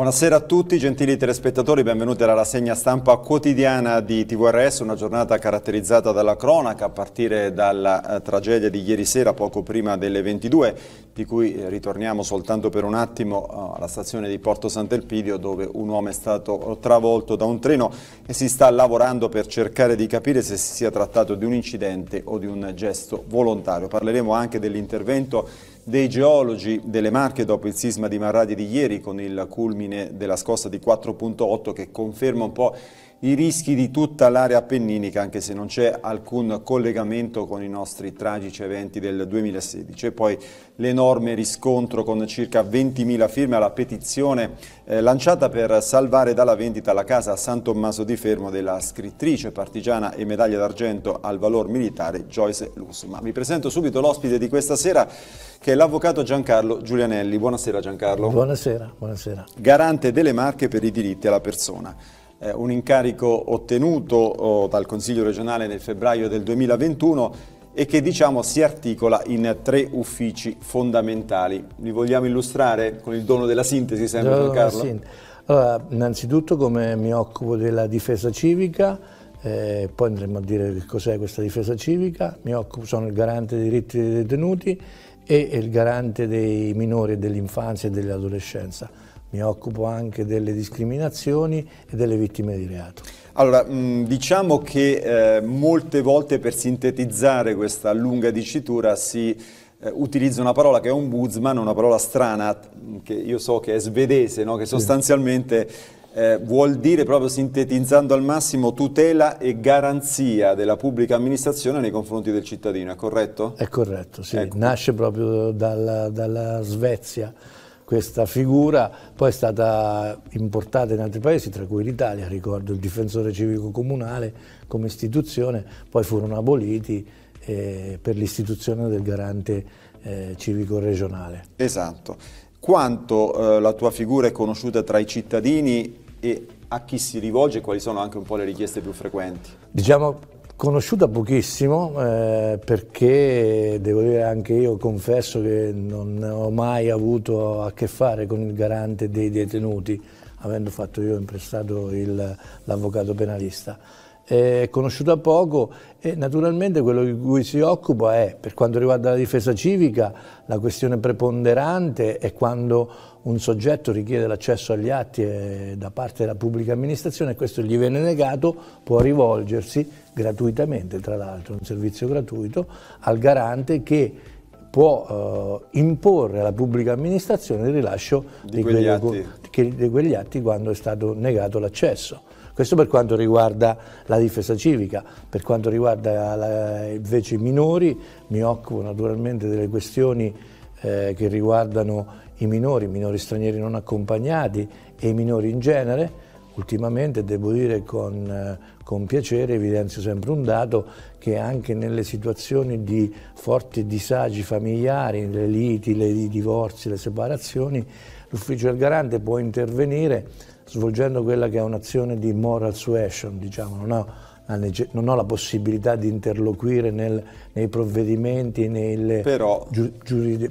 Buonasera a tutti, gentili telespettatori, benvenuti alla rassegna stampa quotidiana di TVRS, una giornata caratterizzata dalla cronaca a partire dalla eh, tragedia di ieri sera poco prima delle 22, di cui eh, ritorniamo soltanto per un attimo eh, alla stazione di Porto Sant'Elpidio dove un uomo è stato travolto da un treno e si sta lavorando per cercare di capire se si sia trattato di un incidente o di un gesto volontario. Parleremo anche dell'intervento dei geologi delle Marche dopo il sisma di Marradi di ieri con il culmine della scossa di 4.8 che conferma un po' i rischi di tutta l'area appenninica, anche se non c'è alcun collegamento con i nostri tragici eventi del 2016. E poi l'enorme riscontro con circa 20.000 firme alla petizione eh, lanciata per salvare dalla vendita la casa a San Tommaso di Fermo della scrittrice partigiana e medaglia d'argento al valor militare Joyce Lusso. Ma vi presento subito l'ospite di questa sera che è l'avvocato Giancarlo Giulianelli. Buonasera Giancarlo. Buonasera, buonasera. Garante delle Marche per i diritti alla persona eh, un incarico ottenuto oh, dal Consiglio regionale nel febbraio del 2021 e che diciamo si articola in tre uffici fondamentali. Li vogliamo illustrare con il dono della sintesi sempre Don Carlo? Sì. Allora, innanzitutto come mi occupo della difesa civica, eh, poi andremo a dire che cos'è questa difesa civica, mi occupo, sono il garante dei diritti dei detenuti e il garante dei minori dell'infanzia e dell'adolescenza mi occupo anche delle discriminazioni e delle vittime di reato. Allora, mm, diciamo che eh, molte volte per sintetizzare questa lunga dicitura si eh, utilizza una parola che è un buzzman, una parola strana, mm, che io so che è svedese, no? che sostanzialmente eh, vuol dire proprio sintetizzando al massimo tutela e garanzia della pubblica amministrazione nei confronti del cittadino, è corretto? È corretto, sì, ecco. nasce proprio dalla, dalla Svezia questa figura poi è stata importata in altri paesi, tra cui l'Italia, ricordo il difensore civico comunale come istituzione, poi furono aboliti eh, per l'istituzione del garante eh, civico regionale. Esatto. Quanto eh, la tua figura è conosciuta tra i cittadini e a chi si rivolge e quali sono anche un po' le richieste più frequenti? Diciamo Conosciuta pochissimo eh, perché devo dire anche io confesso che non ho mai avuto a che fare con il garante dei detenuti, avendo fatto io imprestato l'avvocato penalista eh, conosciuta poco e naturalmente quello di cui si occupa è, per quanto riguarda la difesa civica, la questione preponderante è quando un soggetto richiede l'accesso agli atti eh, da parte della pubblica amministrazione e questo gli viene negato, può rivolgersi gratuitamente, tra l'altro, un servizio gratuito, al garante che può eh, imporre alla pubblica amministrazione il rilascio di, di, quegli, quegli, di quegli atti quando è stato negato l'accesso. Questo per quanto riguarda la difesa civica, per quanto riguarda la, invece i minori mi occupo naturalmente delle questioni eh, che riguardano i minori, i minori stranieri non accompagnati e i minori in genere. Ultimamente devo dire con, eh, con, piacere, evidenzio sempre un dato, che anche nelle situazioni di forti disagi familiari, le liti, i divorzi, le separazioni, l'ufficio del garante può intervenire svolgendo quella che è un'azione di moral suasion, diciamo, non ho, non ho, la possibilità di interloquire nel, nei provvedimenti, nelle però, giu,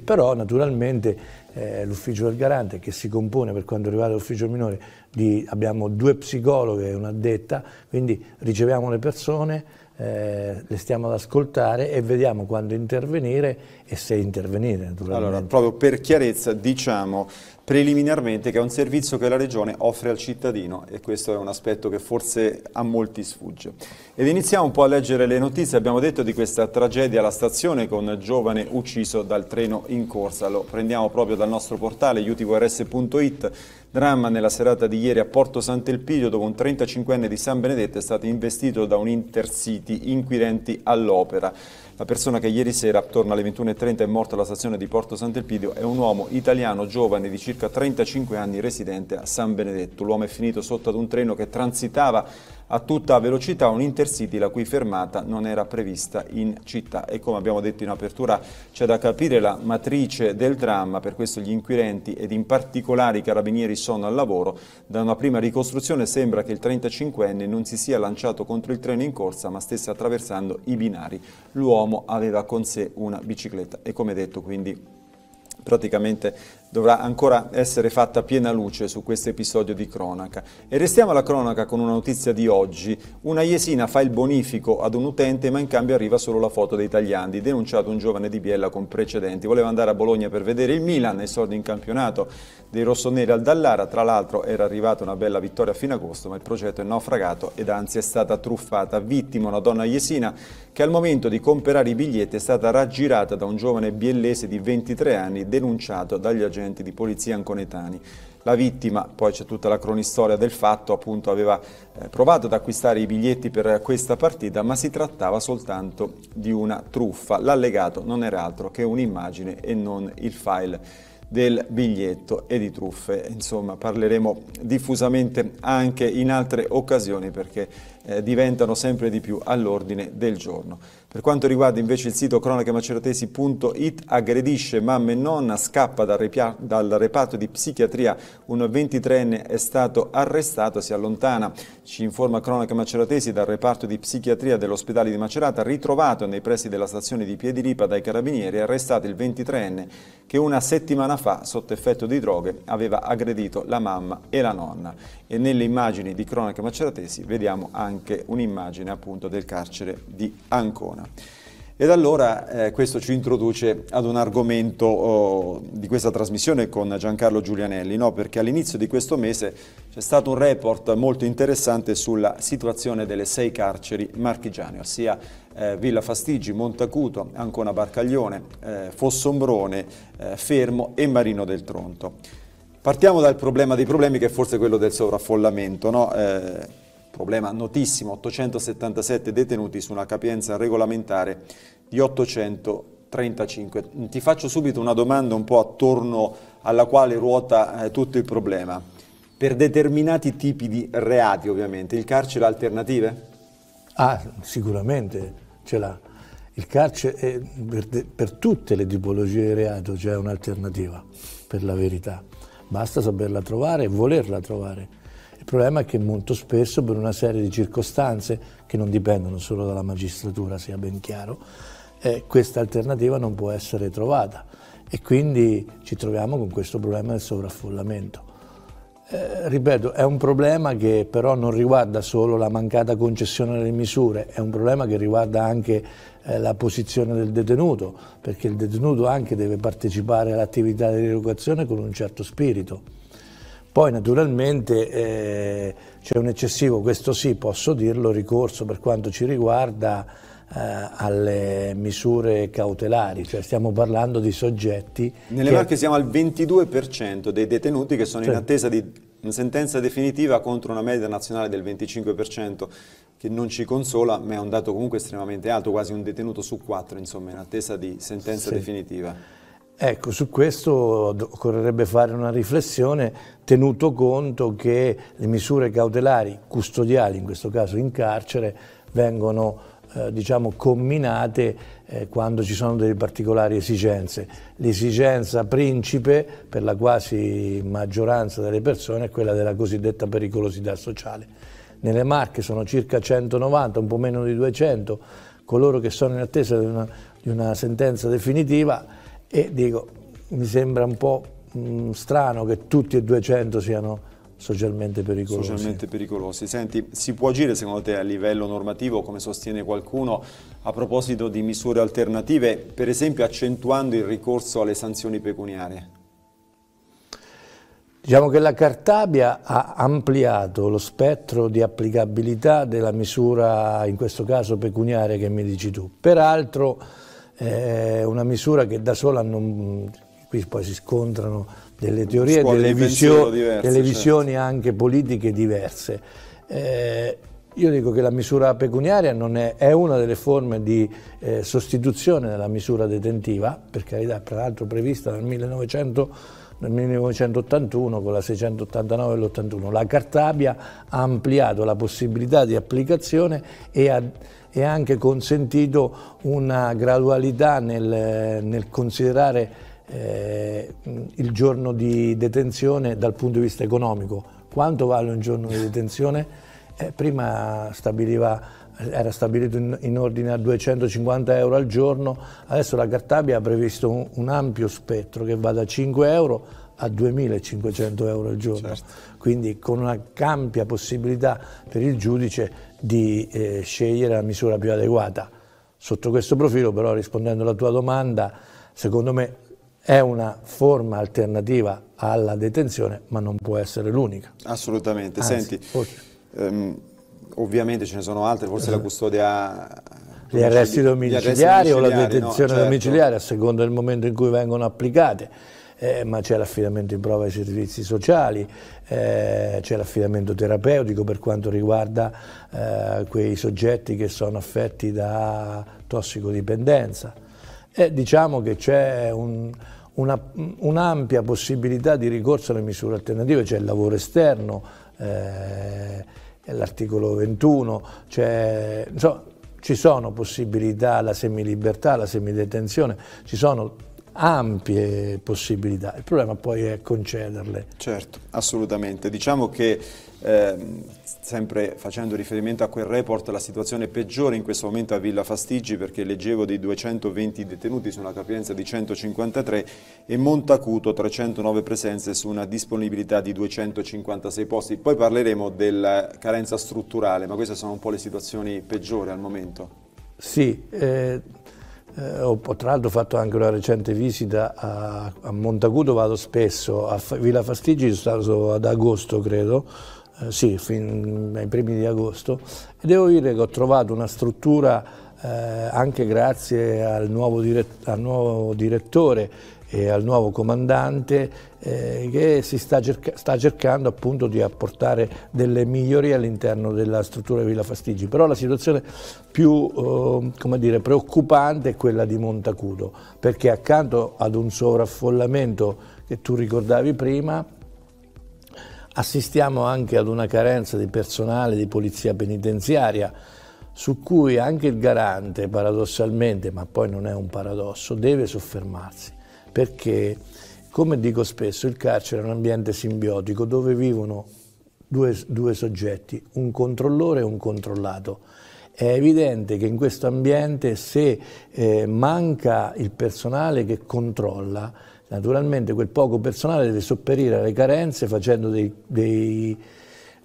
però naturalmente eh, l'ufficio del garante che si compone per quanto riguarda l'ufficio minore, di, abbiamo due psicologhe e un'addetta, quindi riceviamo le persone, eh, le stiamo ad ascoltare e vediamo quando intervenire e se intervenire naturalmente. Allora, proprio per chiarezza diciamo preliminarmente che è un servizio che la Regione offre al cittadino e questo è un aspetto che forse a molti sfugge. Ed iniziamo un po' a leggere le notizie, abbiamo detto di questa tragedia alla stazione con giovane ucciso dal treno in corsa, lo prendiamo proprio dal nostro portale youtubers.it Dramma nella serata di ieri a Porto Sant'Elpidio dove un 35enne di San Benedetto è stato investito da un Intercity inquirenti all'opera. La persona che ieri sera attorno alle 21.30 è morta alla stazione di Porto Sant'Elpidio è un uomo italiano giovane di circa 35 anni residente a San Benedetto. L'uomo è finito sotto ad un treno che transitava a tutta velocità un intercity la cui fermata non era prevista in città. E come abbiamo detto in apertura c'è da capire la matrice del dramma, per questo gli inquirenti ed in particolare i carabinieri sono al lavoro. Da una prima ricostruzione sembra che il 35enne non si sia lanciato contro il treno in corsa ma stesse attraversando i binari. L'uomo aveva con sé una bicicletta e come detto quindi praticamente dovrà ancora essere fatta piena luce su questo episodio di cronaca. E restiamo alla cronaca con una notizia di oggi. Una Iesina fa il bonifico ad un utente ma in cambio arriva solo la foto dei tagliandi, denunciato un giovane di Biella con precedenti. Voleva andare a Bologna per vedere il Milan e soldi in campionato dei rossoneri al Dallara, tra l'altro era arrivata una bella vittoria a fine agosto ma il progetto è naufragato ed anzi è stata truffata. Vittima una donna Iesina che al momento di comprare i biglietti è stata raggirata da un giovane biellese di 23 anni denunciato dagli agenti agenti di polizia anconetani. La vittima, poi c'è tutta la cronistoria del fatto, appunto aveva eh, provato ad acquistare i biglietti per questa partita, ma si trattava soltanto di una truffa. L'allegato non era altro che un'immagine e non il file del biglietto e di truffe. Insomma, parleremo diffusamente anche in altre occasioni perché eh, diventano sempre di più all'ordine del giorno. Per quanto riguarda invece il sito cronache-maceratesi.it, aggredisce mamma e nonna, scappa dal, dal reparto di psichiatria, un 23enne è stato arrestato, si allontana. Ci informa Cronaca Maceratesi dal reparto di psichiatria dell'ospedale di Macerata, ritrovato nei pressi della stazione di Piediripa dai carabinieri, arrestato il 23enne che una settimana fa, sotto effetto di droghe, aveva aggredito la mamma e la nonna. E nelle immagini di Cronaca Maceratesi vediamo anche anche un'immagine appunto del carcere di Ancona. Ed allora eh, questo ci introduce ad un argomento oh, di questa trasmissione con Giancarlo Giulianelli, no? perché all'inizio di questo mese c'è stato un report molto interessante sulla situazione delle sei carceri marchigiane, ossia eh, Villa Fastigi, Montacuto, Ancona Barcaglione, eh, Fossombrone, eh, Fermo e Marino del Tronto. Partiamo dal problema dei problemi che è forse quello del sovraffollamento. No? Eh, problema notissimo, 877 detenuti su una capienza regolamentare di 835. Ti faccio subito una domanda un po' attorno alla quale ruota eh, tutto il problema. Per determinati tipi di reati ovviamente, il carcere ha alternative? Ah, sicuramente ce l'ha. Il carcere è, per, per tutte le tipologie di reato c'è un'alternativa, per la verità. Basta saperla trovare e volerla trovare problema è che molto spesso per una serie di circostanze che non dipendono solo dalla magistratura, sia ben chiaro, eh, questa alternativa non può essere trovata e quindi ci troviamo con questo problema del sovraffollamento. Eh, ripeto, è un problema che però non riguarda solo la mancata concessione delle misure, è un problema che riguarda anche eh, la posizione del detenuto, perché il detenuto anche deve partecipare all'attività di rieducazione con un certo spirito. Poi naturalmente eh, c'è un eccessivo, questo sì posso dirlo, ricorso per quanto ci riguarda eh, alle misure cautelari, cioè stiamo parlando di soggetti. Nelle che... Marche siamo al 22% dei detenuti che sono cioè... in attesa di una sentenza definitiva contro una media nazionale del 25% che non ci consola, ma è un dato comunque estremamente alto, quasi un detenuto su quattro, insomma, in attesa di sentenza sì. definitiva. Ecco, su questo occorrerebbe fare una riflessione tenuto conto che le misure cautelari, custodiali in questo caso in carcere, vengono eh, diciamo, comminate eh, quando ci sono delle particolari esigenze. L'esigenza principe per la quasi maggioranza delle persone è quella della cosiddetta pericolosità sociale. Nelle Marche sono circa 190, un po' meno di 200, coloro che sono in attesa di una, di una sentenza definitiva e dico, mi sembra un po' mh, mm, strano che tutti e 200 siano socialmente pericolosi. Socialmente pericolosi. Senti, si può agire secondo te a livello normativo, come sostiene qualcuno, a proposito di misure alternative, per esempio accentuando il ricorso alle sanzioni pecuniarie? Diciamo che la Cartabia ha ampliato lo spettro di applicabilità della misura, in questo caso pecuniaria, che mi dici tu. Peraltro è una misura che da sola non... qui poi si scontrano delle teorie, delle, visio... diverse, delle, certo. visioni anche politiche diverse. Eh, io dico che la misura pecuniaria è, è, una delle forme di eh, sostituzione della misura detentiva, per carità, peraltro prevista dal 1900 nel 1981 con la 689 e l'81, La Cartabia ha ampliato la possibilità di applicazione e ha e anche consentito una gradualità nel, nel considerare eh, il giorno di detenzione dal punto di vista economico. Quanto vale un giorno di detenzione? Eh, prima era stabilito in, in, ordine a 250 euro al giorno, adesso la Cartabia ha previsto un, un ampio spettro che va da 5 euro a 2.500 euro al giorno, certo. quindi con una ampia possibilità per il giudice di eh, scegliere la misura più adeguata. Sotto questo profilo però rispondendo alla tua domanda, secondo me è una forma alternativa alla detenzione, ma non può essere l'unica. Assolutamente, Anzi, senti, ehm, ovviamente ce ne sono altre, forse la eh. custodia... Gli arresti domiciliari, gli arresti domiciliari o la detenzione no, certo. domiciliare a seconda del momento in cui vengono applicate eh, ma c'è l'affidamento in prova ai servizi sociali, eh, c'è l'affidamento terapeutico per quanto riguarda eh, quei soggetti che sono affetti da tossicodipendenza. E diciamo che c'è un, un'ampia possibilità di ricorso alle misure alternative, c'è il lavoro esterno, eh, l'articolo 21, insomma, ci sono possibilità la semilibertà, la semidetenzione, ci sono ampie possibilità, il problema poi è concederle. Certo, assolutamente. Diciamo che eh, sempre facendo riferimento a quel report, la situazione è peggiore in questo momento a Villa Fastigi perché leggevo dei 220 detenuti su una capienza di 153 e Montacuto 309 presenze su una disponibilità di 256 posti. Poi parleremo della carenza strutturale, ma queste sono un po' le situazioni peggiori al momento. Sì, eh eh, ho, tra l'altro ho fatto anche una recente visita a, a Montacuto, vado spesso, a Villa Fastigi sono stato ad agosto credo, eh, sì, fin ai primi di agosto, e devo dire che ho trovato una struttura eh, anche grazie al nuovo, diret al nuovo direttore e al nuovo comandante eh, che si sta, cerca sta, cercando appunto di apportare delle migliorie all'interno della struttura di Villa Fastigi. Però la situazione più eh, dire, preoccupante è quella di Montacudo, perché accanto ad un sovraffollamento che tu ricordavi prima, assistiamo anche ad una carenza di personale di polizia penitenziaria su cui anche il garante paradossalmente, ma poi non è un paradosso, deve soffermarsi perché, come dico spesso, il carcere è un ambiente simbiotico dove vivono due, due soggetti, un controllore e un controllato. È evidente che in questo ambiente se eh, manca il personale che controlla, naturalmente quel poco personale deve sopperire alle carenze facendo dei, dei,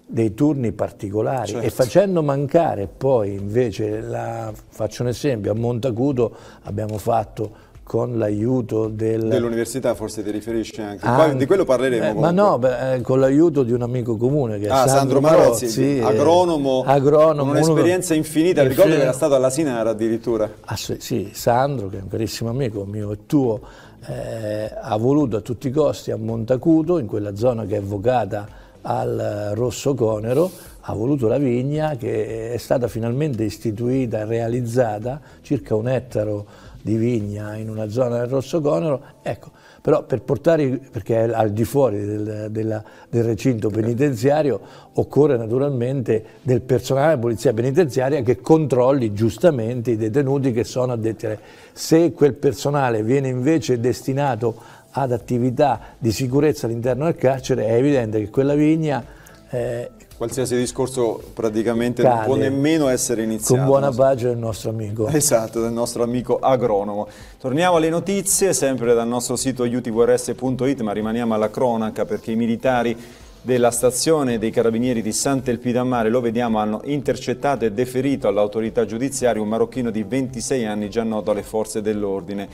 dei turni particolari certo. e facendo mancare poi invece, la, faccio un esempio, a Montacuto abbiamo fatto con l'aiuto del... dell'università forse ti riferisci anche, An... di quello parleremo eh, ma no, beh, eh, con l'aiuto di un amico comune che ah, è Sandro, Sandro Marozzi, Marozzi eh, agronomo, agronomo un'esperienza infinita, ricordo che era stato alla Sinara addirittura ah, sì, sì, Sandro che è un carissimo amico mio e tuo eh, ha voluto a tutti i costi a Montacuto, in quella zona che è evocata al Rosso Conero, ha voluto la vigna che è stata finalmente istituita realizzata, circa un ettaro di vigna in una zona del Rossogonero, ecco, però per portare, perché è al di fuori del, della, del recinto penitenziario, occorre naturalmente del personale della polizia penitenziaria che controlli giustamente i detenuti che sono addetti a... Se quel personale viene invece destinato ad attività di sicurezza all'interno del carcere, è evidente che quella vigna eh, Qualsiasi discorso praticamente Cade. non può nemmeno essere iniziato. Con buona pace del nostro amico. Esatto, del nostro amico agronomo. Torniamo alle notizie, sempre dal nostro sito utwrs.it, ma rimaniamo alla cronaca perché i militari della stazione dei carabinieri di Sant'Elpidamare, lo vediamo, hanno intercettato e deferito all'autorità giudiziaria un marocchino di 26 anni già noto alle forze dell'ordine.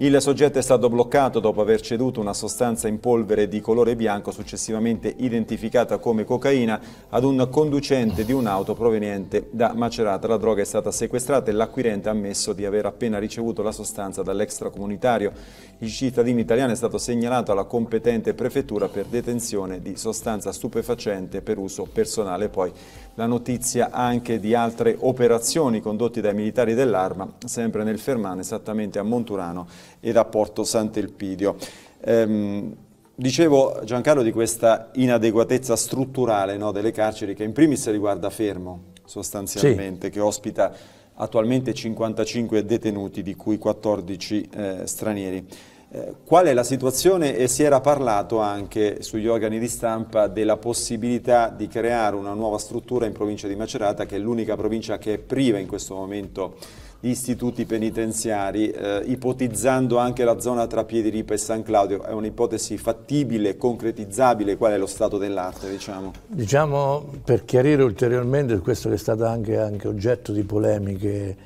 Il soggetto è stato bloccato dopo aver ceduto una sostanza in polvere di colore bianco successivamente identificata come cocaina ad un conducente di un'auto proveniente da Macerata. La droga è stata sequestrata e l'acquirente ha ammesso di aver appena ricevuto la sostanza dall'extracomunitario. Il cittadino italiano è stato segnalato alla competente prefettura per detenzione di sostanza stupefacente per uso personale. Poi la notizia anche di altre operazioni condotte dai militari dell'arma, sempre nel Fermano, esattamente a Monturano il rapporto Sant'Elpidio. Ehm, dicevo Giancarlo di questa inadeguatezza strutturale no, delle carceri che in primis riguarda Fermo sostanzialmente, sì. che ospita attualmente 55 detenuti di cui 14 eh, stranieri. Eh, qual è la situazione e si era parlato anche sugli organi di stampa della possibilità di creare una nuova struttura in provincia di Macerata che è l'unica provincia che è priva in questo momento istituti penitenziari, eh, ipotizzando anche la zona tra Piediripa e San Claudio, è un'ipotesi fattibile, concretizzabile, qual è lo stato dell'arte? Diciamo? diciamo? per chiarire ulteriormente questo che è stato anche, anche oggetto di polemiche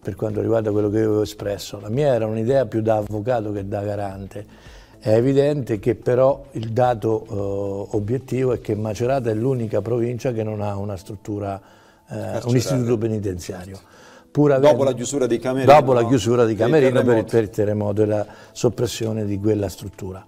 per quanto riguarda quello che io avevo espresso, la mia era un'idea più da avvocato che da garante. È evidente che però il dato eh, obiettivo è che Macerata è l'unica provincia che non ha una struttura, eh, un istituto penitenziario. Pur avendo, dopo la chiusura di Camerino, dopo la chiusura di Camerino per, il, per il terremoto e la soppressione di quella struttura.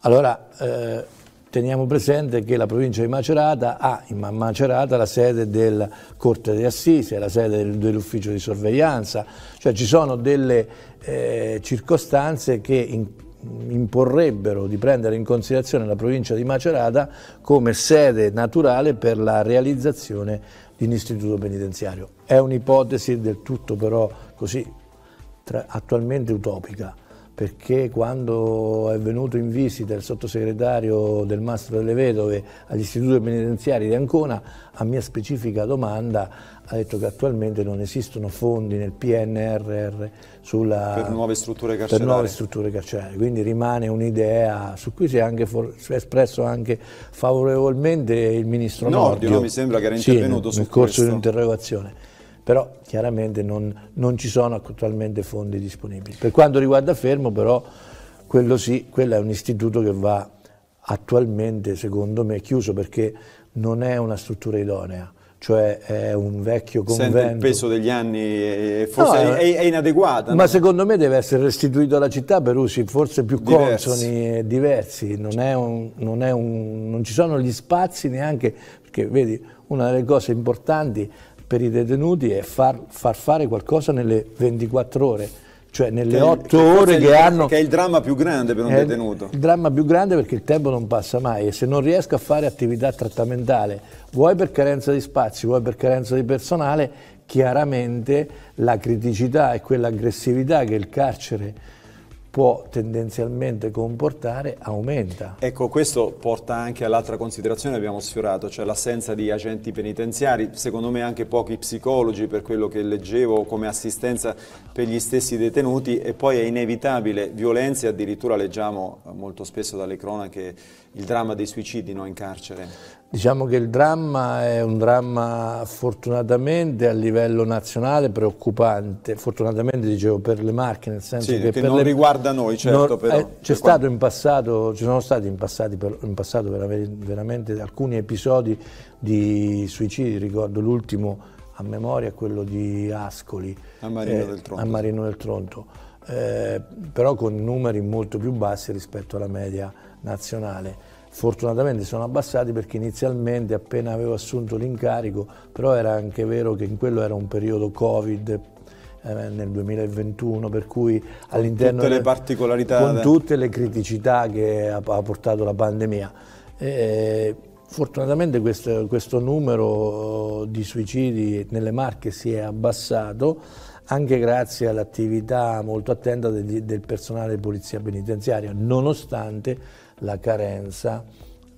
Allora, eh, teniamo presente che la provincia di Macerata ha in Macerata la sede della Corte di Assise, la sede dell'ufficio di sorveglianza, cioè ci sono delle eh, circostanze che in, imporrebbero di prendere in considerazione la provincia di Macerata come sede naturale per la realizzazione di di un istituto penitenziario. È un'ipotesi del tutto però così tra, attualmente utopica perché quando è venuto in visita il sottosegretario del Mastro delle Vedove all'Istituto Penitenziario di Ancona, a mia specifica domanda ha detto che attualmente non esistono fondi nel PNRR sulla, per, nuove strutture carcerarie. per nuove strutture carcerarie, quindi rimane un'idea su cui si è, anche si è espresso anche favorevolmente il Ministro Nordio. Nordio, mi sembra che era intervenuto sì, nel, nel corso di un'interrogazione però chiaramente non, non, ci sono attualmente fondi disponibili. Per quanto riguarda Fermo però, quello sì, quello è un istituto che va attualmente, secondo me, chiuso perché non è una struttura idonea, cioè è un vecchio convento. Sente il peso degli anni forse no, è, è inadeguata. Ma no? secondo me deve essere restituito alla città per usi forse più consoni e diversi, non, un, non, un, non ci sono gli spazi neanche, perché vedi, una delle cose importanti per i detenuti è far, far fare qualcosa nelle 24 ore cioè nelle otto ore che, che hanno... Che è il dramma più grande per un eh, detenuto. Il dramma più grande perché il tempo non passa mai e se non riesco a fare attività trattamentale, vuoi per carenza di spazi, vuoi per carenza di personale, chiaramente la criticità e quell'aggressività che il carcere può tendenzialmente comportare aumenta. Ecco, questo porta anche all'altra considerazione che abbiamo sfiorato, cioè l'assenza di agenti penitenziari, secondo me anche pochi psicologi per quello che leggevo come assistenza per gli stessi detenuti e poi è inevitabile violenze, addirittura leggiamo molto spesso dalle cronache il dramma dei suicidi no, in carcere. Diciamo che il dramma è un dramma fortunatamente a livello nazionale preoccupante, fortunatamente dicevo per le macchine, nel senso sì, che, che non le... riguarda noi, certo. Non... Eh, c'è stato in passato, ci sono stati in, per, in passato veramente alcuni episodi di suicidi, ricordo l'ultimo a memoria quello di Ascoli a Marino eh, del Tronto. Marino del Tronto. Eh, però con numeri molto più bassi rispetto alla media nazionale fortunatamente sono abbassati perché inizialmente appena avevo assunto l'incarico, però era anche vero che in quello era un periodo Covid, eh, nel 2021, per cui all'interno... Con tutte le particolarità. Con tutte le criticità che ha, portato la pandemia. E fortunatamente questo, questo numero di suicidi nelle Marche si è abbassato, anche grazie all'attività molto attenta del, del personale di polizia penitenziaria, nonostante la carenza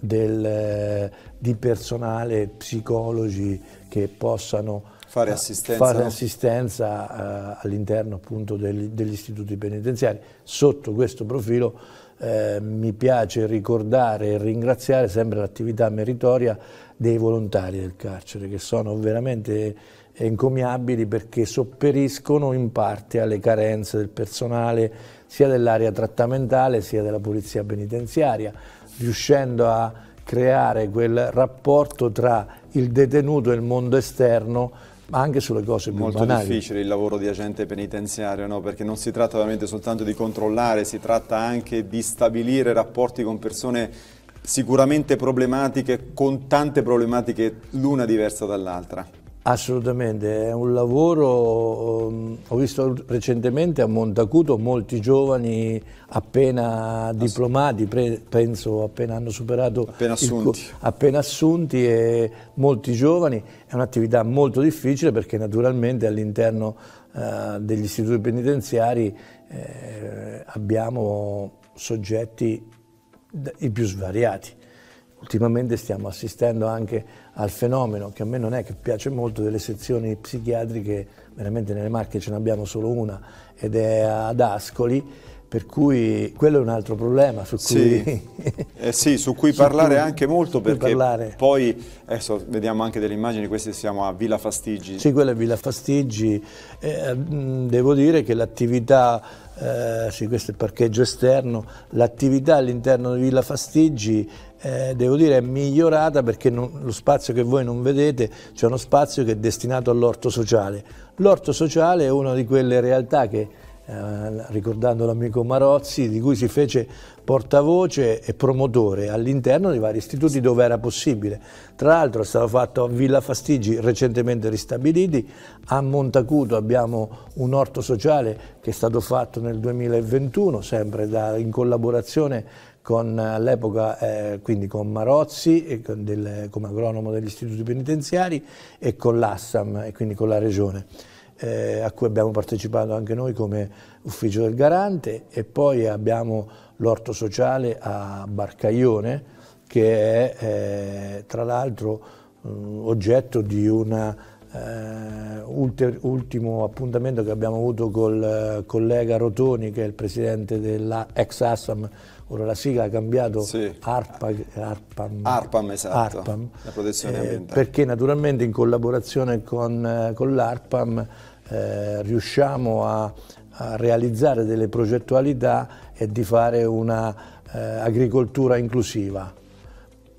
del, eh, di personale, psicologi che possano fare eh, assistenza, fare assistenza eh, all'interno appunto degli, degli, istituti penitenziari. Sotto questo profilo eh, mi piace ricordare e ringraziare sempre l'attività meritoria dei volontari del carcere che sono veramente encomiabili perché sopperiscono in parte alle carenze del personale sia dell'area trattamentale sia della polizia penitenziaria, riuscendo a creare quel rapporto tra il detenuto e il mondo esterno ma anche sulle cose più Molto banali. Molto difficile il lavoro di agente penitenziario, no? perché non si tratta ovviamente soltanto di controllare, si tratta anche di stabilire rapporti con persone sicuramente problematiche, con tante problematiche l'una diversa dall'altra. Assolutamente, è un lavoro, um, ho visto recentemente a Montacuto molti giovani appena diplomati, penso appena hanno superato, appena assunti, il, appena assunti e molti giovani, è un'attività molto difficile perché naturalmente all'interno eh, degli istituti penitenziari eh, abbiamo soggetti i più svariati. Ultimamente stiamo assistendo anche a al fenomeno che a me non è che piace molto delle sezioni psichiatriche, veramente nelle Marche ce ne abbiamo solo una ed è ad Ascoli, per cui quello è un altro problema su cui, sì. eh sì, su cui parlare su cui, anche molto perché parlare. poi adesso vediamo anche delle immagini, queste siamo a Villa Fastigi. Sì, quella è Villa Fastigi, eh, devo dire che l'attività eh, sì, questo è il parcheggio esterno, l'attività all'interno di Villa Fastiggi eh, devo dire è migliorata perché non, lo spazio che voi non vedete c'è uno spazio che è destinato all'orto sociale. L'orto sociale è una di quelle realtà che eh, ricordando l'amico Marozzi, di cui si fece portavoce e promotore all'interno dei vari istituti dove era possibile. Tra l'altro è stato fatto a Villa Fastigi, recentemente ristabiliti, a Montacuto abbiamo un orto sociale che è stato fatto nel 2021, sempre da, in collaborazione con l'epoca, eh, quindi con Marozzi con del, come agronomo degli istituti penitenziari e con l'Assam e quindi con la Regione eh, a cui abbiamo partecipato anche noi come ufficio del garante e poi abbiamo l'orto sociale a Barcaione che è eh, tra l'altro mm, oggetto di un eh, ultimo appuntamento che abbiamo avuto col eh, collega Rotoni che è il presidente della ex Assam ora la sigla ha cambiato sì. ARPAG, ARPAM, ARPAM, esatto. ARPAM eh, perché naturalmente in collaborazione con, eh, con l'ARPAM eh, riusciamo a, a, realizzare delle progettualità e di fare un'agricoltura eh, inclusiva.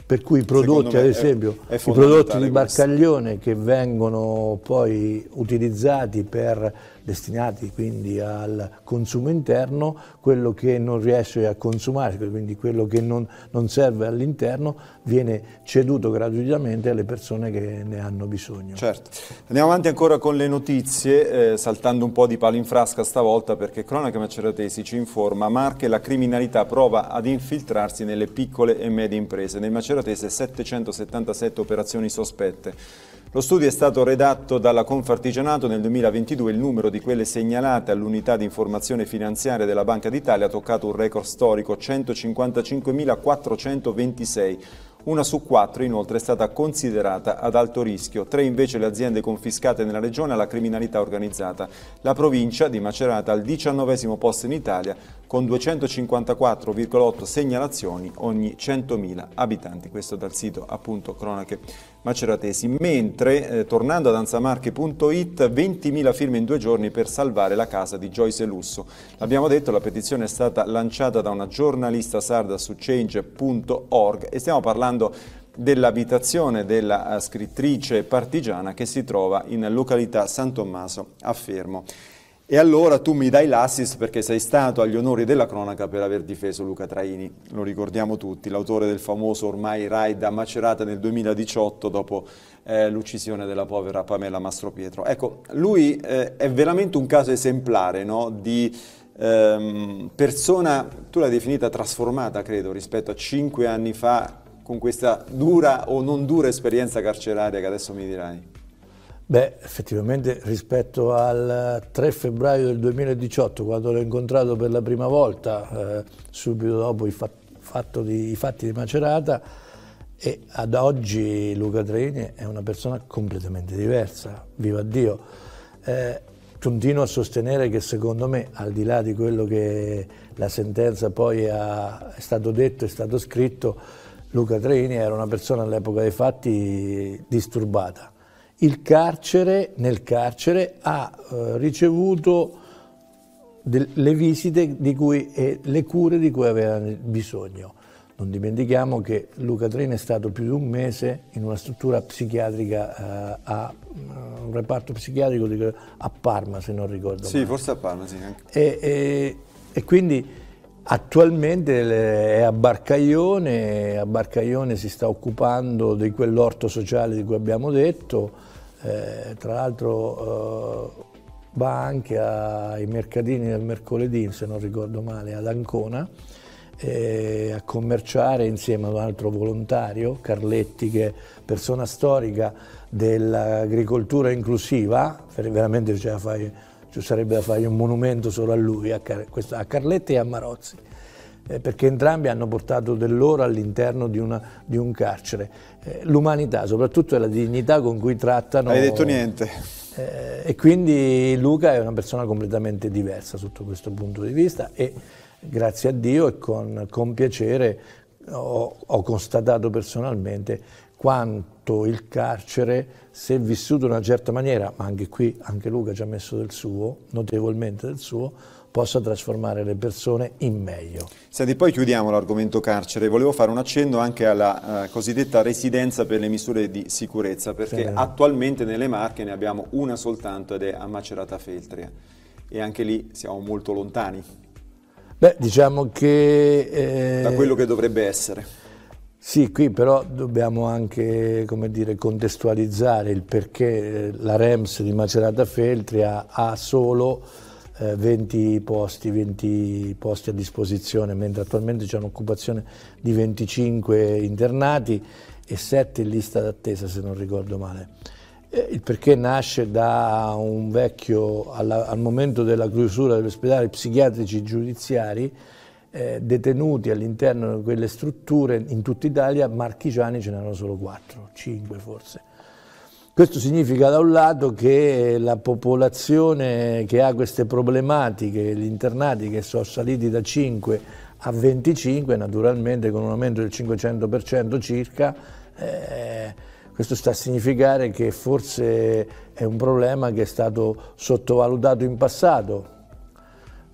Per cui i prodotti, ad esempio, è, è i prodotti di Barcaglione questo. che vengono poi utilizzati per destinati quindi al consumo interno, quello che non riesce a consumare, quindi quello che non, non serve all'interno, viene ceduto gratuitamente alle persone che ne hanno bisogno. Certo. Andiamo avanti ancora con le notizie, eh, saltando un po' di palo in frasca stavolta perché Cronaca Maceratesi ci informa Marche la criminalità prova ad infiltrarsi nelle piccole e medie imprese. Nel Maceratese 777 operazioni sospette. Lo studio è stato redatto dalla Confartigianato nel 2022, il numero di quelle segnalate all'unità di informazione finanziaria della Banca d'Italia ha toccato un record storico 155.426. Una su quattro inoltre è stata considerata ad alto rischio, tre invece le aziende confiscate nella regione alla criminalità organizzata. La provincia di Macerata al diciannovesimo posto in Italia con 254,8 segnalazioni ogni 100.000 abitanti. Questo dal sito appunto cronache maceratesi. Mentre, eh, tornando ad anzamarche.it, 20.000 firme in due giorni per salvare la casa di Joyce Lusso. L'abbiamo detto, la petizione è stata lanciata da una giornalista sarda su change.org e stiamo parlando dell'abitazione della eh, scrittrice partigiana che si trova in località San Tommaso a Fermo e allora tu mi dai l'assist perché sei stato agli onori della cronaca per aver difeso Luca Traini, lo ricordiamo tutti, l'autore del famoso ormai raid a Macerata nel 2018 dopo eh, l'uccisione della povera Pamela Mastropietro. Ecco, lui eh, è veramente un caso esemplare no? di ehm, persona, tu l'hai definita trasformata credo rispetto a cinque anni fa con questa dura o non dura esperienza carceraria che adesso mi dirai. Beh, effettivamente rispetto al 3 eh, febbraio del 2018, quando l'ho incontrato per la prima volta, eh, subito dopo i, fat di, i, fatti di Macerata, e ad oggi Luca Treni è una persona completamente diversa, viva Dio. Eh, continuo a sostenere che secondo me, al di là di quello che la sentenza poi ha, è stato detto, e stato scritto, Luca Treni era una persona all'epoca dei fatti disturbata il carcere, nel carcere ha eh, ricevuto le visite cui, e le cure di cui aveva bisogno. Non dimentichiamo che Luca Trini è stato più di un mese in una struttura psichiatrica, eh, a, eh, un reparto psichiatrico a Parma se non ricordo sì, male. Sì, forse a Parma, sì. E, e, e quindi Attualmente è a Barcaglione, a Barcaione si sta occupando di quell'orto sociale di cui abbiamo detto, eh, tra l'altro eh, va anche ai mercatini del mercoledì, se non ricordo male, ad Ancona, eh, a commerciare insieme ad un altro volontario, Carletti, che è persona storica dell'agricoltura inclusiva, veramente ce cioè, la fai ci sarebbe da fare un monumento solo a lui, a, Car- a Carletti e a Marozzi, eh, perché entrambi hanno portato dell'oro all'interno di, una, di un carcere. Eh, l'umanità soprattutto è la dignità con cui trattano... Hai detto niente. Eh, e quindi Luca è una persona completamente diversa sotto questo punto di vista e grazie a Dio e con, con piacere ho, ho constatato personalmente quanto fatto il carcere, se vissuto in una certa maniera, ma anche qui, anche Luca ci ha messo del suo, notevolmente del suo, possa trasformare le persone in meglio. Senti, poi chiudiamo l'argomento carcere. Volevo fare un accenno anche alla eh, cosiddetta residenza per le misure di sicurezza, perché sì. attualmente nelle Marche ne abbiamo una soltanto ed è a Macerata Feltria. E anche lì siamo molto lontani. Beh, diciamo che... Eh... Da quello che dovrebbe essere. Sì, qui però dobbiamo anche dire, contestualizzare il perché eh, la Rems di Macerata Feltri ha, ha solo eh, 20, posti, 20 posti a disposizione, mentre attualmente c'è un'occupazione di 25 internati e 7 in lista d'attesa se non ricordo male. Eh, il perché nasce da un vecchio, alla, al momento della chiusura dell'ospedale, psichiatrici giudiziari, eh, detenuti all'interno di quelle strutture in tutta Italia, marchigiani ce n'erano solo 4, 5 forse. Questo significa da un lato che la popolazione che ha queste problematiche, gli internati che sono saliti da 5 a 25, naturalmente con un aumento del 500% circa, eh, questo sta a significare che forse è un problema che è stato sottovalutato in passato,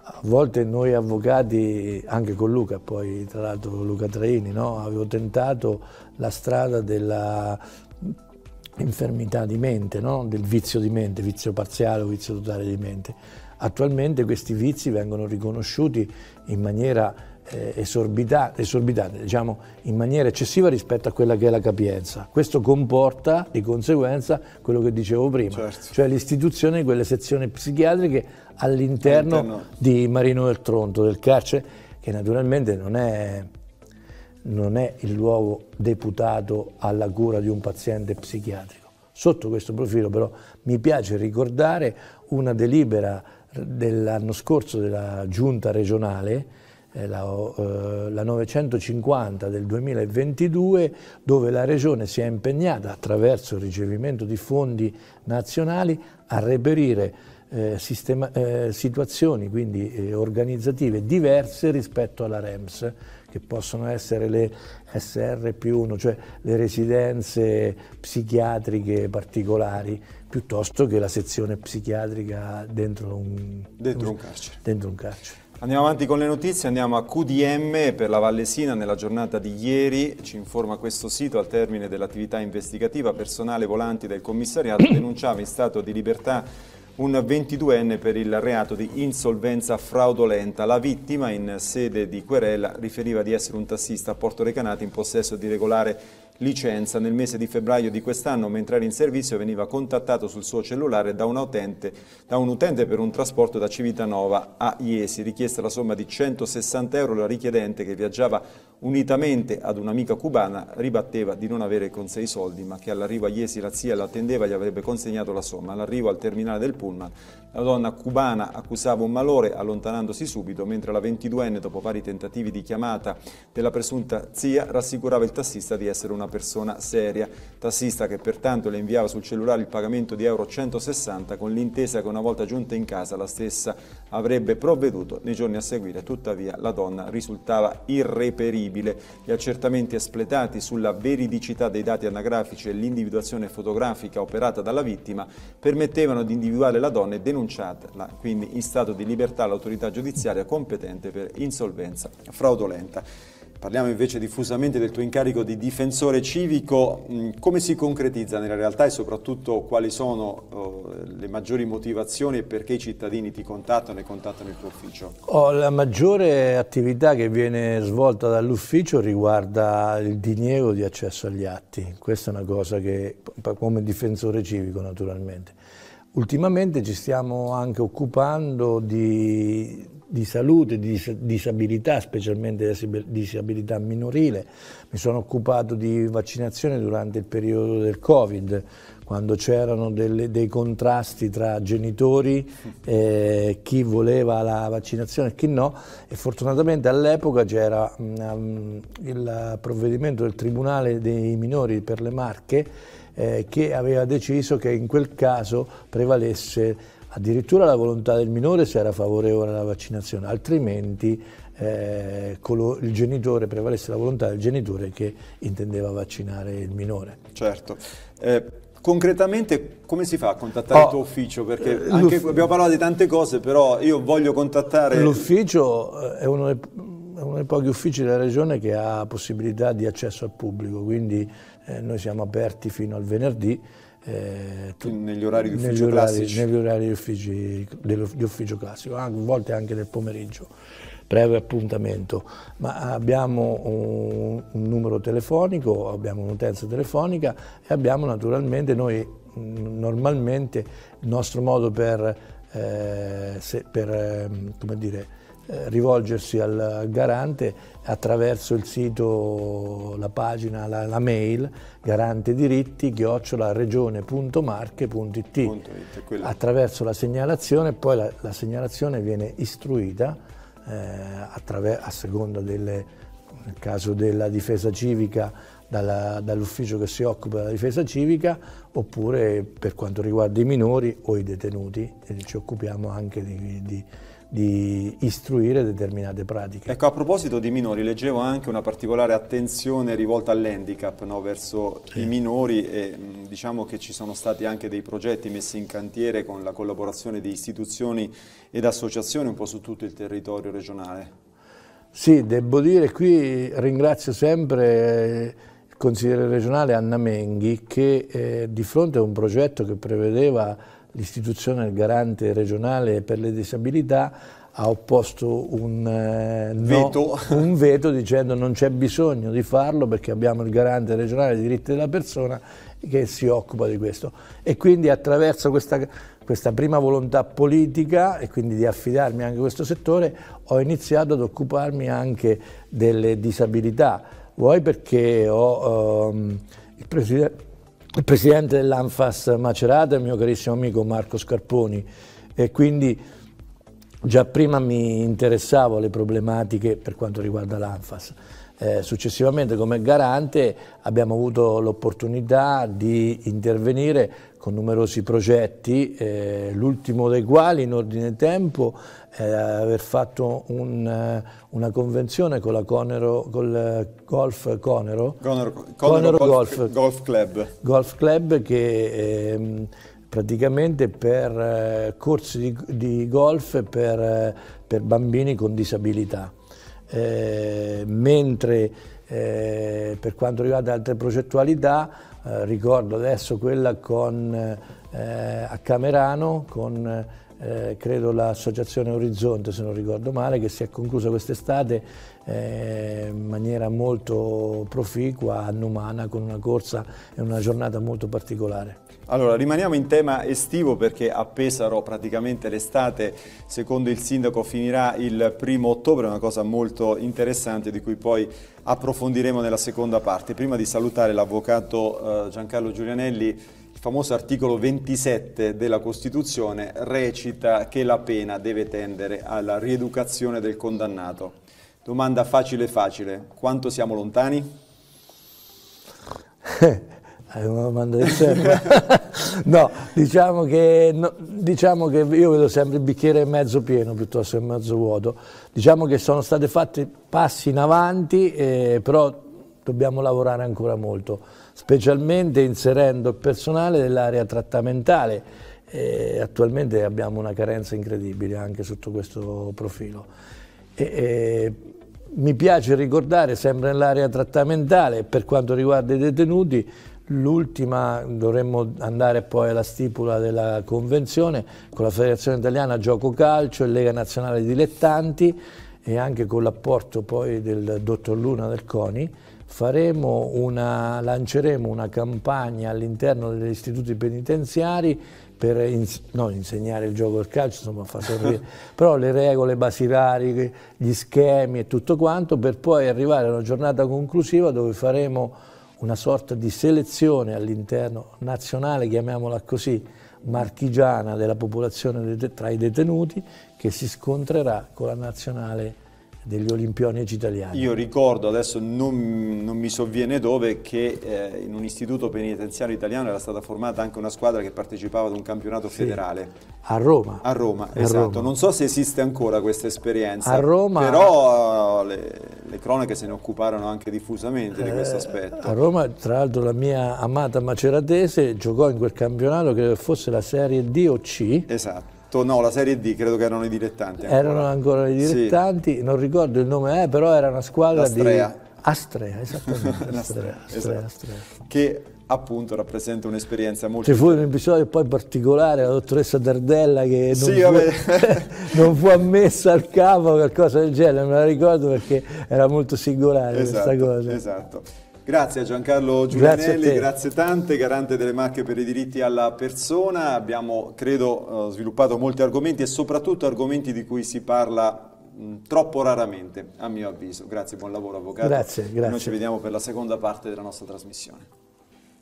a volte noi avvocati, anche con Luca, poi tra l'altro Luca Traini, no? avevo tentato la strada della infermità di mente, no? del vizio di mente, vizio parziale o vizio totale di mente. Attualmente questi vizi vengono riconosciuti in maniera eh, esorbitante, esorbitate, diciamo, in maniera eccessiva rispetto a quella che è la capienza. Questo comporta di conseguenza quello che dicevo prima, certo. cioè l'istituzione di quelle sezioni psichiatriche all'interno, all'interno, di Marino del Tronto, del carcere, che naturalmente non è, non è il luogo deputato alla cura di un paziente psichiatrico. Sotto questo profilo però mi piace ricordare una delibera dell'anno scorso della giunta regionale la, eh, la 950 del 2022 dove la Regione si è impegnata attraverso il ricevimento di fondi nazionali a reperire eh, sistema, eh, situazioni quindi eh, organizzative diverse rispetto alla REMS che possono essere le SR più 1, cioè le residenze psichiatriche particolari, piuttosto che la sezione psichiatrica dentro un, dentro un carcere. Dentro un carcere. Andiamo avanti con le notizie, andiamo a QDM per la Vallesina. Nella giornata di ieri ci informa questo sito al termine dell'attività investigativa personale volanti del commissariato denunciava in stato di libertà un 22enne per il reato di insolvenza fraudolenta. La vittima in sede di querela riferiva di essere un tassista a Porto Recanati in possesso di regolare licenza nel mese di febbraio di quest'anno mentre era in servizio veniva contattato sul suo cellulare da, utente, da un utente per un trasporto da Civitanova a Iesi, richiesta la somma di 160 euro la richiedente che viaggiava unitamente ad un'amica cubana ribatteva di non avere con sé i soldi ma che all'arrivo a Iesi la zia l'attendeva e gli avrebbe consegnato la somma. All'arrivo al terminale del pullman la donna cubana accusava un malore allontanandosi subito mentre la 22enne dopo vari tentativi di chiamata della presunta zia rassicurava il tassista di essere una una persona seria. Tassista che pertanto le inviava sul cellulare il pagamento di Euro 160 con l'intesa che una volta giunta in casa la stessa avrebbe provveduto nei giorni a seguire. Tuttavia la donna risultava irreperibile. Gli accertamenti espletati sulla veridicità dei dati anagrafici e l'individuazione fotografica operata dalla vittima permettevano di individuare la donna e denunciarla, quindi in stato di libertà all'autorità giudiziaria competente per insolvenza fraudolenta. Parliamo invece diffusamente del tuo incarico di difensore civico, mm, come si concretizza nella realtà e soprattutto quali sono eh, le maggiori motivazioni e perché i cittadini ti contattano e contattano il tuo ufficio? Oh, la maggiore attività che viene svolta dall'ufficio riguarda il diniego di accesso agli atti, questa è una cosa che come difensore civico naturalmente. Ultimamente ci stiamo anche occupando di di salute, di disabilità, specialmente di disabilità minorile. Mi sono occupato di vaccinazione durante il periodo del Covid, quando c'erano dei contrasti tra genitori, eh, chi voleva la vaccinazione e chi no, e fortunatamente all'epoca c'era um, il provvedimento del Tribunale dei minori per le Marche eh, che aveva deciso che in quel caso prevalesse addirittura la volontà del minore se era favorevole alla vaccinazione, altrimenti eh, il genitore, prevalesse la volontà del genitore che intendeva vaccinare il minore. Certo. Eh, concretamente come si fa a contattare oh, il tuo ufficio? Perché eh, anche, abbiamo parlato di tante cose, però io voglio contattare... L'ufficio eh, è uno dei è uno dei pochi uffici della regione che ha possibilità di accesso al pubblico, quindi eh, noi siamo aperti fino al venerdì eh, tu, negli orari di ufficio classici? Negli orari di, uffici, di ufficio classico, a volte anche nel pomeriggio, breve appuntamento, ma abbiamo un, un numero telefonico, abbiamo un'utenza telefonica e abbiamo naturalmente noi mm, normalmente il nostro modo per, eh, se, per eh, dire, eh, rivolgersi al garante attraverso il sito, la pagina, la, la mail garantediritti regione.marche.it attraverso la segnalazione poi la, la segnalazione viene istruita eh, a seconda delle, nel caso della difesa civica dall'ufficio che si occupa della difesa civica oppure per quanto riguarda i minori o i detenuti e ci occupiamo anche di, di di istruire determinate pratiche. Ecco, a proposito di minori, leggevo anche una particolare attenzione rivolta all'handicap no? verso sì. i minori e diciamo che ci sono stati anche dei progetti messi in cantiere con la collaborazione di istituzioni ed associazioni un po' su tutto il territorio regionale. Sì, devo dire, qui ringrazio sempre eh, il consigliere regionale Anna Menghi che eh, di fronte a un progetto che prevedeva l'istituzione del garante regionale per le disabilità ha opposto un, eh, veto. No, un veto dicendo non c'è bisogno di farlo perché abbiamo il garante regionale dei diritti della persona che si occupa di questo. E quindi attraverso questa, questa prima volontà politica e quindi di affidarmi anche a questo settore ho iniziato ad occuparmi anche delle disabilità. Vuoi perché ho... Ehm, il, presidente il presidente dell'Anfas Macerata, il mio carissimo amico Marco Scarponi, e quindi già prima mi interessavo alle problematiche per quanto riguarda l'Anfas. Eh, successivamente come garante abbiamo avuto l'opportunità di intervenire con numerosi progetti, eh, l'ultimo dei quali in ordine tempo è aver fatto un, eh, una convenzione con la Conero, col eh, Golf Conero, Conero, Conero, Conero Golf, Golf, Golf, Club. Golf Club che ehm, praticamente per eh, corsi di, di golf per, eh, per bambini con disabilità. Eh, mentre eh, per quanto riguarda altre progettualità eh, ricordo adesso quella con, eh, a Camerano con eh, credo l'associazione Orizzonte se non ricordo male che si è conclusa quest'estate in maniera molto proficua a Numana con una corsa e una giornata molto particolare. Allora, rimaniamo in tema estivo perché a Pesaro praticamente l'estate, secondo il sindaco, finirà il primo ottobre, una cosa molto interessante di cui poi approfondiremo nella seconda parte. Prima di salutare l'avvocato eh, Giancarlo Giulianelli, il famoso articolo 27 della Costituzione recita che la pena deve tendere alla rieducazione del condannato. Domanda facile facile, quanto siamo lontani? È eh, una no, diciamo che, no, diciamo che, io vedo sempre il bicchiere mezzo pieno piuttosto che mezzo vuoto. Diciamo che sono stati fatti passi in avanti, eh, però dobbiamo lavorare ancora molto, specialmente inserendo il personale dell'area trattamentale. Eh, attualmente abbiamo una carenza incredibile anche sotto questo profilo. E, eh, mi piace ricordare, sempre nell'area trattamentale, per quanto riguarda i detenuti, L'ultima dovremmo andare poi alla stipula della convenzione con la Federazione Italiana Gioco Calcio e Lega Nazionale Dilettanti e anche con l'apporto poi del dottor Luna del CONI una, lanceremo una campagna all'interno degli istituti penitenziari per ins non insegnare il gioco del calcio, insomma fa sorridere, però le regole basilari, gli schemi e tutto quanto per poi arrivare a una giornata conclusiva dove faremo una sorta di selezione all'interno nazionale, chiamiamola così, marchigiana della popolazione tra i detenuti che si scontrerà con la nazionale degli olimpionici italiani. Io ricordo, adesso non, non mi sovviene dove, che eh, in un istituto penitenziario italiano era stata formata anche una squadra che partecipava ad un campionato sì. federale. A Roma. A Roma, a esatto. Roma. Non so se esiste ancora questa esperienza. A Roma. Però le, le cronache se ne occuparono anche diffusamente eh, di questo eh, aspetto. A Roma, tra l'altro, la mia amata maceratese giocò in quel campionato che fosse la Serie D o C. Esatto no, la Serie D, credo che erano i dilettanti. Ancora. Erano ancora i dilettanti, sì. non ricordo il nome, eh, però era una squadra di... Astrea, esattamente. Esatto. Astrea, Astrea, esatto. Che appunto rappresenta un'esperienza molto... Ci fu un episodio poi particolare, la dottoressa Dardella che non, sì, fu, non fu, ammessa al capo, qualcosa del genere, me la ricordo perché era molto singolare esatto, questa cosa. Esatto. Grazie a Giancarlo Giulianelli, grazie, grazie, tante, garante delle marche per i diritti alla persona. Abbiamo, credo, eh, sviluppato molti argomenti e soprattutto argomenti di cui si parla mm, troppo raramente, a mio avviso. Grazie, buon lavoro avvocato. Grazie, grazie. Noi ci vediamo per la seconda parte della nostra trasmissione.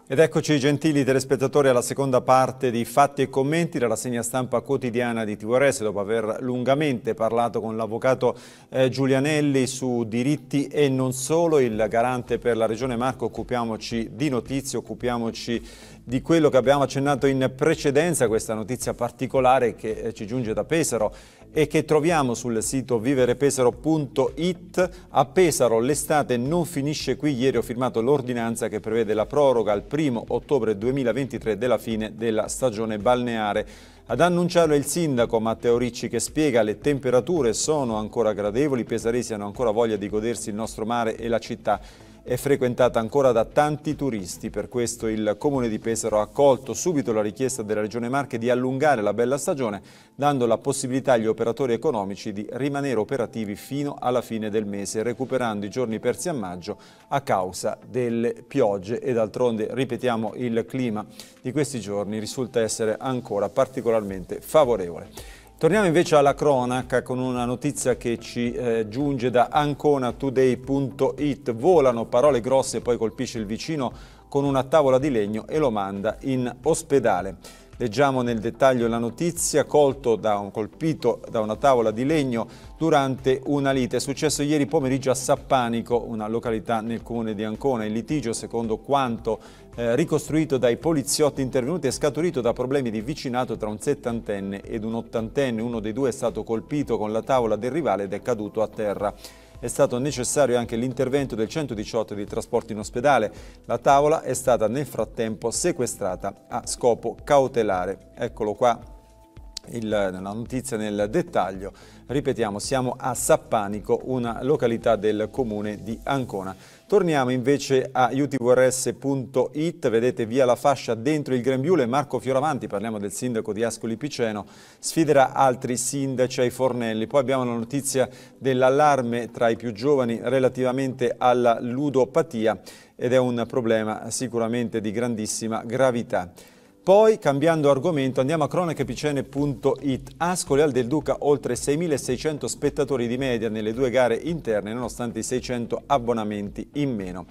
Ed eccoci gentili telespettatori alla seconda parte di Fatti e Commenti, la rassegna stampa quotidiana di TVRS dopo aver lungamente parlato con l'avvocato eh, Giulianelli su diritti e non solo, il garante per la Regione Marco, occupiamoci di notizie, occupiamoci di quello che abbiamo accennato in precedenza, questa notizia particolare che eh, ci giunge da Pesaro e che troviamo sul sito viverepesaro.it. A Pesaro l'estate non finisce qui, ieri ho firmato l'ordinanza che prevede la proroga al 1 ottobre 2023 della fine della stagione balneare. Ad annunciarlo è il sindaco Matteo Ricci che spiega le temperature sono ancora gradevoli, i pesaresi hanno ancora voglia di godersi il nostro mare e la città è frequentata ancora da tanti turisti. Per questo il Comune di Pesaro ha accolto subito la richiesta della Regione Marche di allungare la bella stagione, dando la possibilità agli operatori economici di rimanere operativi fino alla fine del mese, recuperando i giorni persi a maggio a causa delle piogge e d'altronde, ripetiamo, il clima di questi giorni risulta essere ancora particolarmente favorevole. Torniamo invece alla cronaca con una notizia che ci eh, giunge da anconatoday.it. Volano parole grosse e poi colpisce il vicino con una tavola di legno e lo manda in ospedale. Leggiamo nel dettaglio la notizia, colto da un colpito da una tavola di legno durante una lite. È successo ieri pomeriggio a Sappanico, una località nel comune di Ancona. Il litigio, secondo quanto eh, ricostruito dai poliziotti intervenuti è scaturito da problemi di vicinato tra un settantenne ed un ottantenne. Uno dei due è stato colpito con la tavola del rivale ed è caduto a terra. È stato necessario anche l'intervento del 118 di trasporto in ospedale. La tavola è stata nel frattempo sequestrata a scopo cautelare. Eccolo qua il, la notizia nel dettaglio. Ripetiamo, siamo a Sappanico, una località del comune di Ancona. Torniamo invece a utvrs.it, vedete via la fascia dentro il grembiule, Marco Fioravanti, parliamo del sindaco di Ascoli Piceno, sfiderà altri sindaci ai fornelli. Poi abbiamo la notizia dell'allarme tra i più giovani relativamente alla ludopatia ed è un problema sicuramente di grandissima gravità. Poi, cambiando argomento, andiamo a cronachePicene.it. Ascoli al Del Duca oltre 6.600 spettatori di media nelle due gare interne nonostante i 600 abbonamenti in meno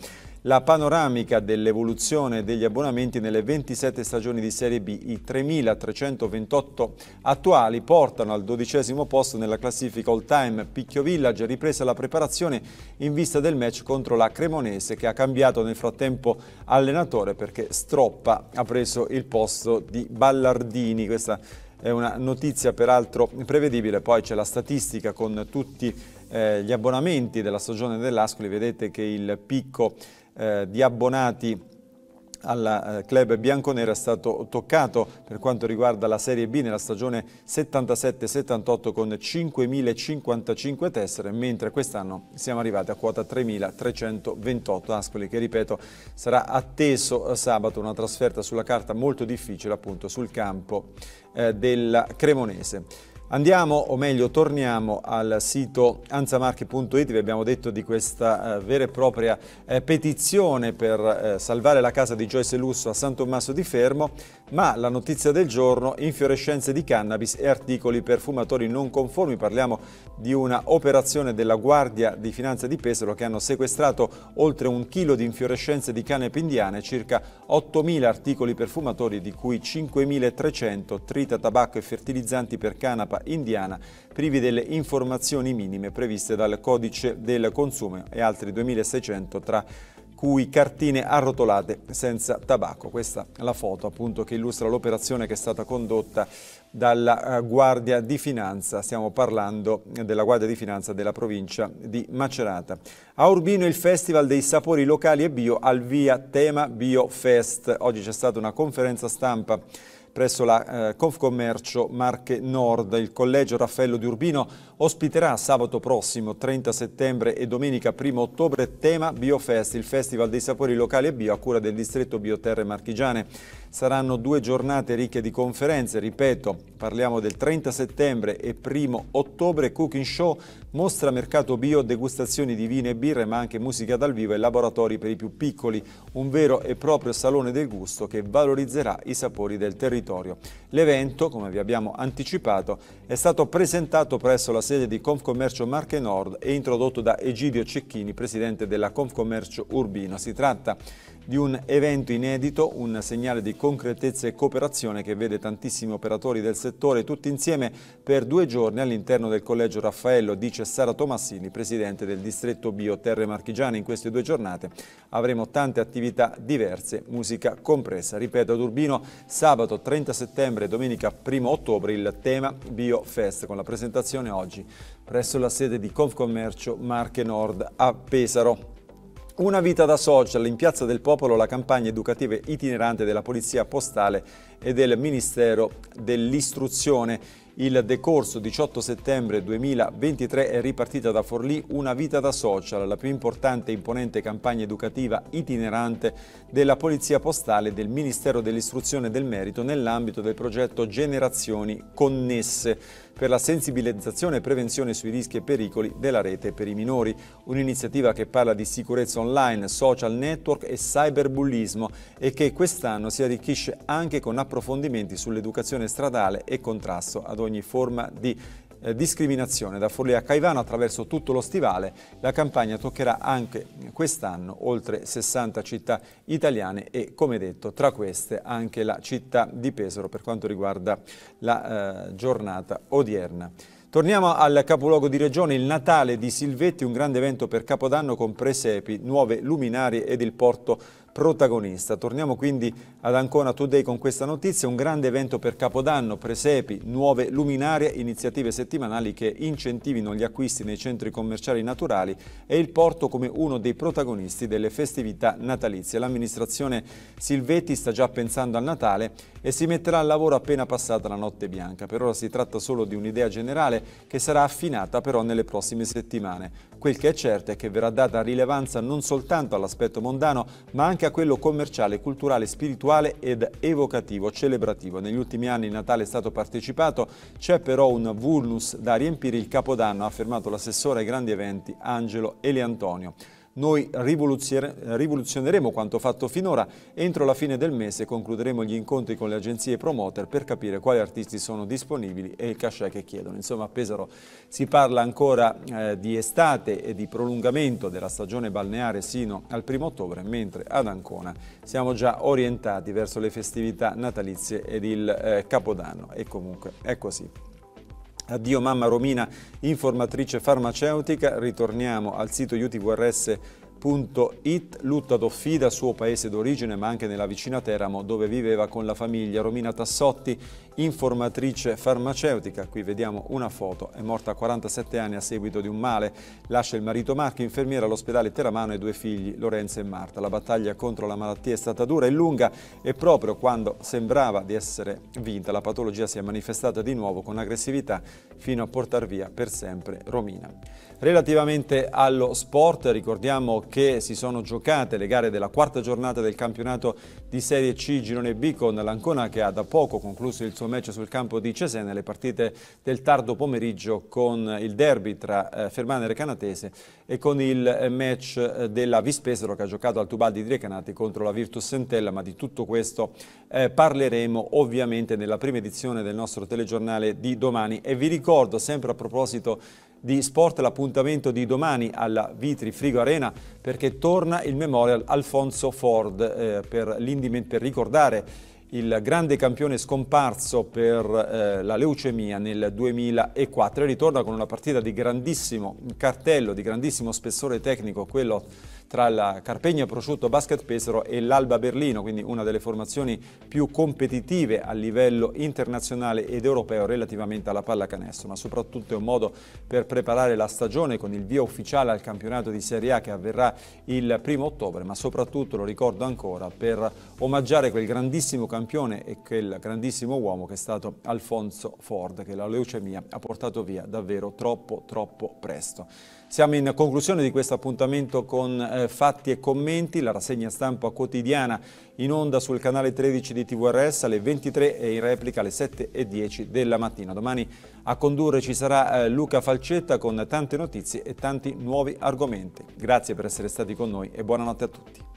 la panoramica dell'evoluzione degli abbonamenti nelle 27 stagioni di Serie B. I 3.328 attuali portano al dodicesimo posto nella classifica all-time. Picchio Village ripresa la preparazione in vista del match contro la Cremonese che ha cambiato nel frattempo allenatore perché Stroppa ha preso il posto di Ballardini. Questa è una notizia peraltro prevedibile, poi c'è la statistica con tutti eh, gli abbonamenti della stagione dell'Ascoli, vedete che il picco eh, di abbonati al eh, club bianconera è stato toccato per quanto riguarda la Serie B nella stagione 77-78 con 5.055 tessere, mentre quest'anno siamo arrivati a quota 3.328. Ascoli che, ripeto, sarà atteso eh, sabato una trasferta sulla carta molto difficile appunto sul campo eh, della Cremonese. Andiamo, o meglio, torniamo al sito anzamarche.it, vi abbiamo detto di questa eh, vera e propria eh, petizione per eh, salvare la casa di Joyce Lusso a San Tommaso di Fermo. Ma la notizia del giorno, infiorescenze di cannabis e articoli per fumatori non conformi. Parliamo di una operazione della Guardia di Finanza di Pesaro che hanno sequestrato oltre un chilo di infiorescenze di canne indiane, circa 8.000 articoli per fumatori, di cui 5.300 trita, tabacco e fertilizzanti per canapa indiana, privi delle informazioni minime previste dal Codice del Consumo e altri 2.600 tra cui cartine arrotolate senza tabacco. Questa è la foto appunto che illustra l'operazione che è stata condotta dalla eh, Guardia di Finanza, stiamo parlando della Guardia di Finanza della provincia di Macerata. A Urbino il Festival dei Sapori Locali e Bio al via tema Bio Fest. Oggi c'è stata una conferenza stampa presso la eh, Confcommercio Marche Nord. Il collegio Raffaello di Urbino ospiterà sabato prossimo 30 settembre e domenica 1 ottobre tema Biofest, il festival dei sapori locali e bio a cura del distretto Bioterre Marchigiane. Saranno due giornate ricche di conferenze, ripeto, parliamo del 30 settembre e 1 ottobre, Cooking Show, mostra mercato bio, degustazioni di vino e birre, ma anche musica dal vivo e laboratori per i più piccoli, un vero e proprio salone del gusto che valorizzerà i sapori del territorio territorio. L'evento, come vi abbiamo anticipato, è stato presentato presso la sede di Confcommercio Marche Nord e introdotto da Egidio Cecchini, presidente della Confcommercio Urbino. Si tratta di un evento inedito, un segnale di concretezza e cooperazione che vede tantissimi operatori del settore tutti insieme per due giorni all'interno del Collegio Raffaello, dice Sara Tomassini, presidente del distretto Bio Terre Marchigiane. In queste due giornate avremo tante attività diverse, musica compresa. Ripeto, ad Urbino sabato 30 settembre e domenica 1 ottobre il tema Bio Fest con la presentazione oggi presso la sede di Confcommercio Marche Nord a Pesaro. Una vita da social, in Piazza del Popolo la campagna educativa itinerante della Polizia Postale e del Ministero dell'Istruzione. Il decorso 18 settembre 2023 è ripartita da Forlì Una vita da social, la più importante e imponente campagna educativa itinerante della Polizia Postale e del Ministero dell'Istruzione e del Merito nell'ambito del progetto Generazioni Connesse per la sensibilizzazione e prevenzione sui rischi e pericoli della rete per i minori, un'iniziativa che parla di sicurezza online, social network e cyberbullismo e che quest'anno si arricchisce anche con approfondimenti sull'educazione stradale e contrasto ad ogni forma di eh, discriminazione. Da Forlì a Caivano attraverso tutto lo stivale la campagna toccherà anche quest'anno oltre 60 città italiane e come detto tra queste anche la città di Pesaro per quanto riguarda la eh, giornata odierna. Torniamo al capoluogo di regione, il Natale di Silvetti, un grande evento per Capodanno con presepi, nuove luminarie ed il porto protagonista. Torniamo quindi ad Ancona Today con questa notizia, un grande evento per Capodanno, presepi, nuove luminarie, iniziative settimanali che incentivino gli acquisti nei centri commerciali naturali e il porto come uno dei protagonisti delle festività natalizie. L'amministrazione Silvetti sta già pensando al Natale e si metterà al lavoro appena passata la notte bianca. Per ora si tratta solo di un'idea generale che sarà affinata però nelle prossime settimane. Quel che è certo è che verrà data rilevanza non soltanto all'aspetto mondano, ma anche a quello commerciale, culturale, spirituale ed evocativo, celebrativo. Negli ultimi anni il Natale è stato partecipato, c'è però un vulnus da riempire il Capodanno, ha affermato l'assessore ai grandi eventi Angelo Eliantonio. Noi rivoluzioneremo quanto fatto finora. Entro la fine del mese concluderemo gli incontri con le agenzie promoter per capire quali artisti sono disponibili e il cachet che chiedono. Insomma, a Pesaro si parla ancora eh, di estate e di prolungamento della stagione balneare sino al primo ottobre, mentre ad Ancona siamo già orientati verso le festività natalizie ed il eh, Capodanno. E comunque è così. Addio mamma Romina, informatrice farmaceutica, ritorniamo al sito utvrs.it, lutta d'offida, suo paese d'origine ma anche nella vicina Teramo dove viveva con la famiglia. Romina Tassotti informatrice farmaceutica, qui vediamo una foto, è morta a 47 anni a seguito di un male, lascia il marito Marco, infermiera all'ospedale Teramano e due figli, Lorenzo e Marta. La battaglia contro la malattia è stata dura e lunga e proprio quando sembrava di essere vinta la patologia si è manifestata di nuovo con aggressività fino a portar via per sempre Romina. Relativamente allo sport ricordiamo che si sono giocate le gare della quarta giornata del campionato di Serie C Girone B con l'Ancona che ha da poco concluso il suo match sul campo di Cesena le partite del tardo pomeriggio con il derby tra eh, Fermana e Recanatese e con il eh, match eh, della Vispesero che ha giocato al Tubaldi di Recanati contro la Virtus Sentella ma di tutto questo eh, parleremo ovviamente nella prima edizione del nostro telegiornale di domani e vi ricordo sempre a proposito di sport l'appuntamento di domani alla Vitri Frigo Arena perché torna il Memorial Alfonso Ford eh, per, per, ricordare il grande campione scomparso per eh, la leucemia nel 2004 e ritorna con una partita di grandissimo cartello, di grandissimo spessore tecnico, quello tra la Carpegna Prosciutto Basket Pesaro e l'Alba Berlino, quindi una delle formazioni più competitive a livello internazionale ed europeo relativamente alla pallacanestro, ma soprattutto è un modo per preparare la stagione con il via ufficiale al campionato di Serie A che avverrà il primo ottobre, ma soprattutto, lo ricordo ancora, per omaggiare quel grandissimo campione e quel grandissimo uomo che è stato Alfonso Ford, che la leucemia ha portato via davvero troppo troppo presto. Siamo in conclusione di questo appuntamento con eh, Fatti e Commenti, la rassegna stampa quotidiana in onda sul canale 13 di TVRS alle 23 e in replica alle 7.10 della mattina. Domani a condurre ci sarà eh, Luca Falcetta con tante notizie e tanti nuovi argomenti. Grazie per essere stati con noi e buonanotte a tutti.